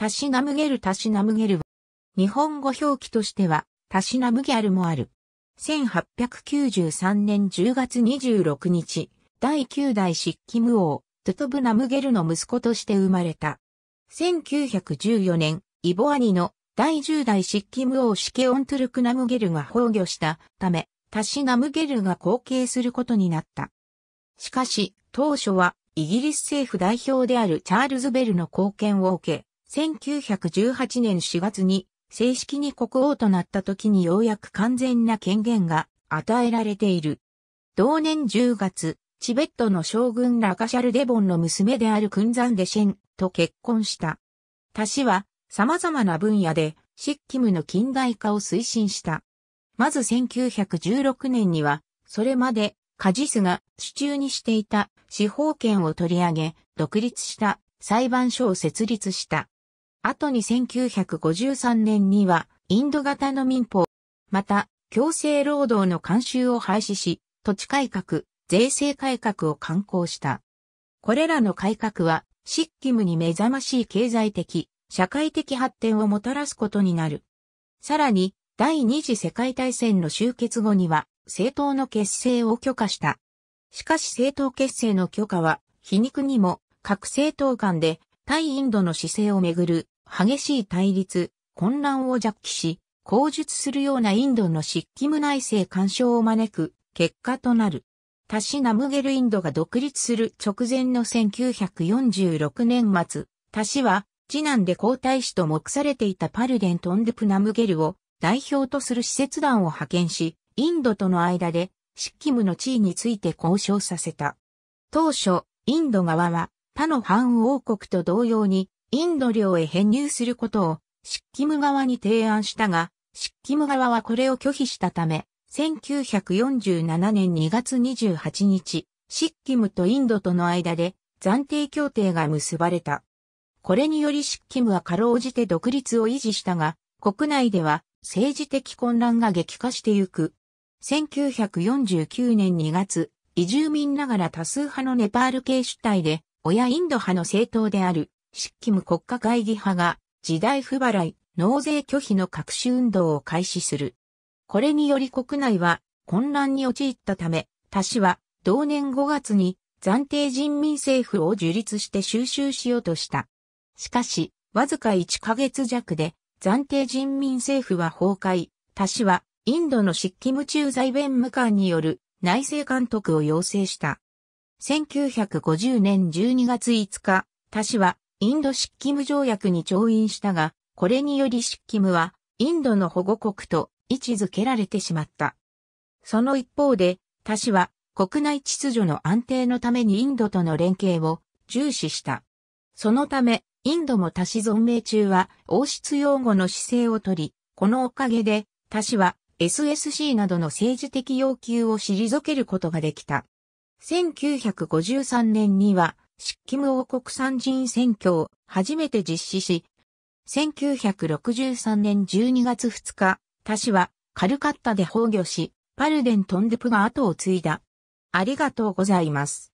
タシナムゲルタシナムゲルは、日本語表記としては、タシナムギャルもある。1893年10月26日、第9代ッキム王、トゥトブナムゲルの息子として生まれた。1914年、イボアニの第10代ッキム王シケオントゥルクナムゲルが崩御したため、タシナムゲルが後継することになった。しかし、当初はイギリス政府代表であるチャールズ・ベルの貢献を受け、1918年4月に正式に国王となった時にようやく完全な権限が与えられている。同年10月、チベットの将軍ラカシャルデボンの娘であるクンザンデシェンと結婚した。他氏は様々な分野でシッキムの近代化を推進した。まず1916年には、それまでカジスが主中にしていた司法権を取り上げ、独立した裁判所を設立した。後に1953年には、インド型の民法、また、強制労働の慣習を廃止し、土地改革、税制改革を刊行した。これらの改革は、執ッに目覚ましい経済的、社会的発展をもたらすことになる。さらに、第二次世界大戦の終結後には、政党の結成を許可した。しかし政党結成の許可は、皮肉にも、各政党間で、対インドの姿勢をめぐる激しい対立、混乱を弱気し、口述するようなインドの湿気キム内政干渉を招く結果となる。タシナムゲルインドが独立する直前の1946年末、タシは次男で皇太子と目されていたパルデントンデプナムゲルを代表とする使節団を派遣し、インドとの間で湿気キムの地位について交渉させた。当初、インド側は他の反王国と同様にインド領へ編入することをシッキム側に提案したが、シッキム側はこれを拒否したため、1947年2月28日、シッキムとインドとの間で暫定協定が結ばれた。これによりシッキムはかろうじて独立を維持したが、国内では政治的混乱が激化してゆく。1949年2月、移住民ながら多数派のネパール系主体で、親インド派の政党であるシッキム国家会議派が、時代不払い、納税拒否の各種運動を開始する。これにより国内は混乱に陥ったため、他氏は同年5月に暫定人民政府を樹立して収集しようとした。しかし、わずか1ヶ月弱で暫定人民政府は崩壊、他氏はインドのシッキム駐在弁務官による内政監督を要請した。1950年12月5日、他氏はインド執勤務ム条約に調印したが、これにより執勤務ムはインドの保護国と位置づけられてしまった。その一方で、他氏は国内秩序の安定のためにインドとの連携を重視した。そのため、インドも他氏存命中は王室擁護の姿勢をとり、このおかげで他氏は SSC などの政治的要求を退けることができた。1953年にはシッキム王国参人選挙を初めて実施し、1963年12月2日、他氏はカルカッタで崩御し、パルデントンデプが後を継いだ。ありがとうございます。